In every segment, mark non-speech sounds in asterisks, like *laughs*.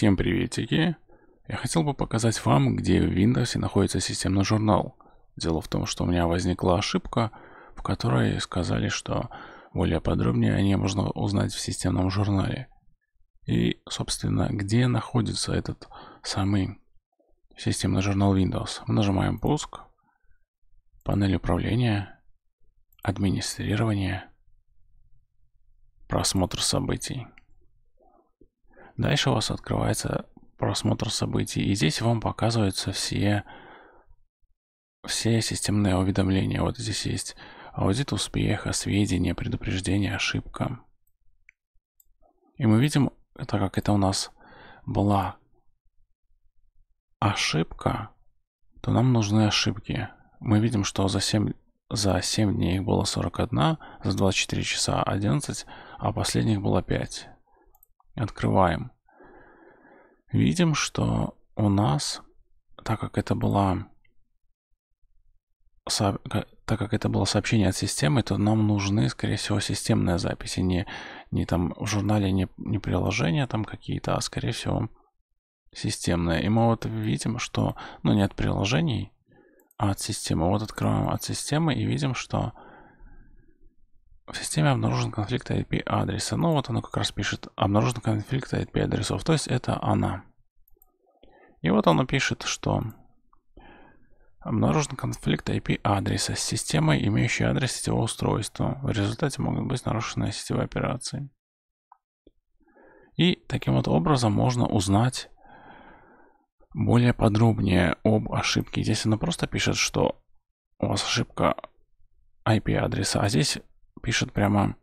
Всем приветики! Я хотел бы показать вам, где в Windows находится системный журнал. Дело в том, что у меня возникла ошибка, в которой сказали, что более подробнее о ней можно узнать в системном журнале. И, собственно, где находится этот самый системный журнал Windows. Мы нажимаем «Пуск», панель управления, администрирование, просмотр событий. Дальше у вас открывается просмотр событий, и здесь вам показываются все, все системные уведомления. Вот здесь есть аудит успеха, сведения, предупреждение, ошибка. И мы видим, так как это у нас была ошибка, то нам нужны ошибки. Мы видим, что за 7, за 7 дней их было 41, за 24 часа 11, а последних было 5 открываем. Видим, что у нас, так как это была так как это было сообщение от системы, то нам нужны, скорее всего, системные записи, не, не там в журнале, не, не приложения там какие-то, а, скорее всего, системные. И мы вот видим, что, ну, не от приложений, а от системы. Вот открываем от системы и видим, что в системе обнаружен конфликт IP-адреса. Ну вот оно как раз пишет обнаружен конфликт IP-адресов. То есть это она. И вот оно пишет, что обнаружен конфликт IP-адреса с системой, имеющей адрес сетевого устройства. В результате могут быть нарушены сетевые операции. И таким вот образом можно узнать более подробнее об ошибке. Здесь оно просто пишет, что у вас ошибка IP-адреса, а здесь пишет прямо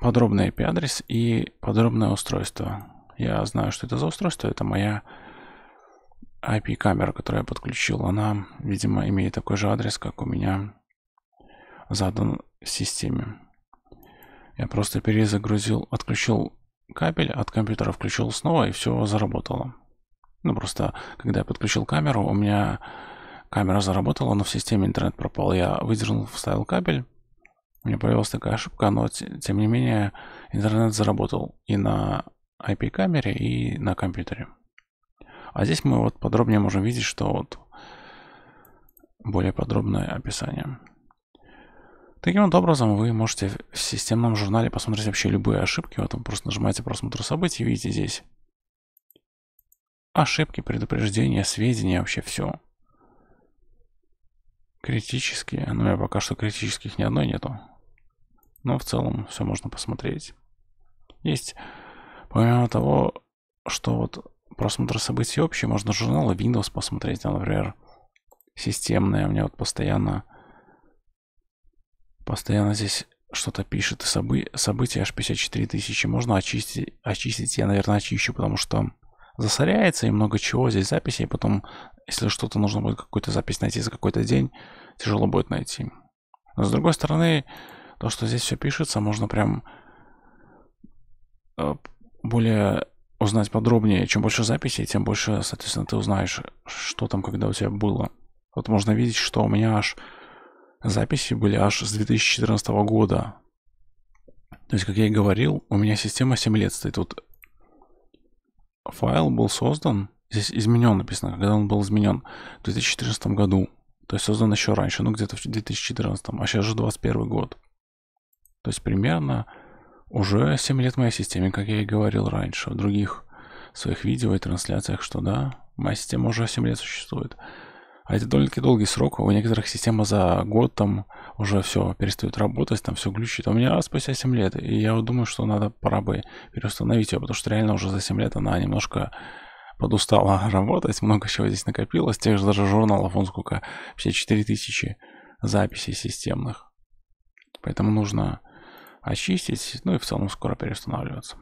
подробный IP-адрес и подробное устройство. Я знаю, что это за устройство. Это моя IP-камера, которую я подключил. Она, видимо, имеет такой же адрес, как у меня задан в системе. Я просто перезагрузил, отключил кабель, от компьютера включил снова и все заработало. Ну просто, когда я подключил камеру, у меня камера заработала, но в системе интернет пропал. Я выдернул, вставил кабель, у меня появилась такая ошибка, но тем не менее интернет заработал и на IP-камере, и на компьютере. А здесь мы вот подробнее можем видеть, что вот более подробное описание. Таким вот образом вы можете в системном журнале посмотреть вообще любые ошибки. Вот вы просто нажимаете просмотр событий, видите здесь ошибки, предупреждения, сведения, вообще все. Критические. А, ну, я пока что критических ни одной нету. Но в целом все можно посмотреть. Есть, помимо того, что вот просмотр событий общий, можно журналы Windows посмотреть, там, например, системные. У меня вот постоянно, постоянно здесь что-то пишет. Собы... События аж 54 тысячи. Можно очистить, очистить. Я, наверное, очищу, потому что засоряется и много чего здесь записей. Потом, если что-то нужно будет какую-то запись найти за какой-то день, тяжело будет найти. Но с другой стороны, то, что здесь все пишется, можно прям э, более узнать подробнее. Чем больше записей, тем больше, соответственно, ты узнаешь, что там, когда у тебя было. Вот можно видеть, что у меня аж записи были аж с 2014 года. То есть, как я и говорил, у меня система 7 лет стоит. Вот файл был создан, здесь изменен написано, когда он был изменен, в 2014 году. То есть создан еще раньше, ну где-то в 2014, а сейчас же 21 год. То есть примерно уже 7 лет моей системе, как я и говорил раньше, в других своих видео и трансляциях, что да, моя система уже 7 лет существует. А это довольно-таки долгий срок, у некоторых система за год там уже все перестает работать, там все глючит. А у меня спустя 7 лет, и я вот думаю, что надо пора бы переустановить ее, потому что реально уже за 7 лет она немножко подустала *laughs* работать, много чего здесь накопилось, тех же даже журналов, он сколько, все 4000 записей системных. Поэтому нужно очистить, ну и в целом скоро переустанавливаться.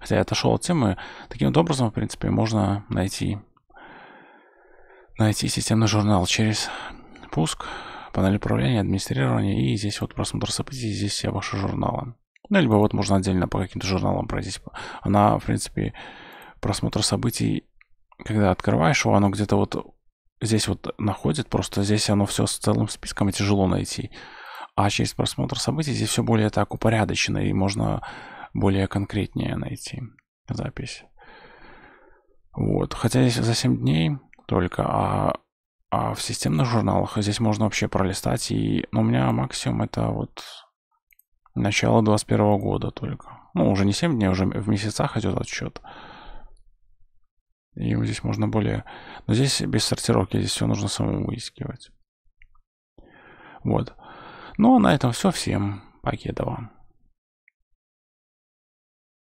Хотя я отошел от темы, таким вот образом, в принципе, можно найти, найти системный журнал через пуск, панель управления, администрирования, и здесь вот просмотр событий, здесь все ваши журналы. Ну, либо вот можно отдельно по каким-то журналам пройтись. Она, в принципе, просмотр событий, когда открываешь его, оно где-то вот здесь вот находит, просто здесь оно все с целым списком тяжело найти. А через просмотр событий здесь все более так упорядочено, и можно более конкретнее найти запись. Вот. Хотя здесь за 7 дней только, а а в системных журналах здесь можно вообще пролистать. И но ну, у меня максимум это вот начало 21 года только. Ну, уже не 7 дней, уже в месяцах идет отчет И вот здесь можно более... Но здесь без сортировки, здесь все нужно самому выискивать. Вот. Ну, а на этом все. Всем вам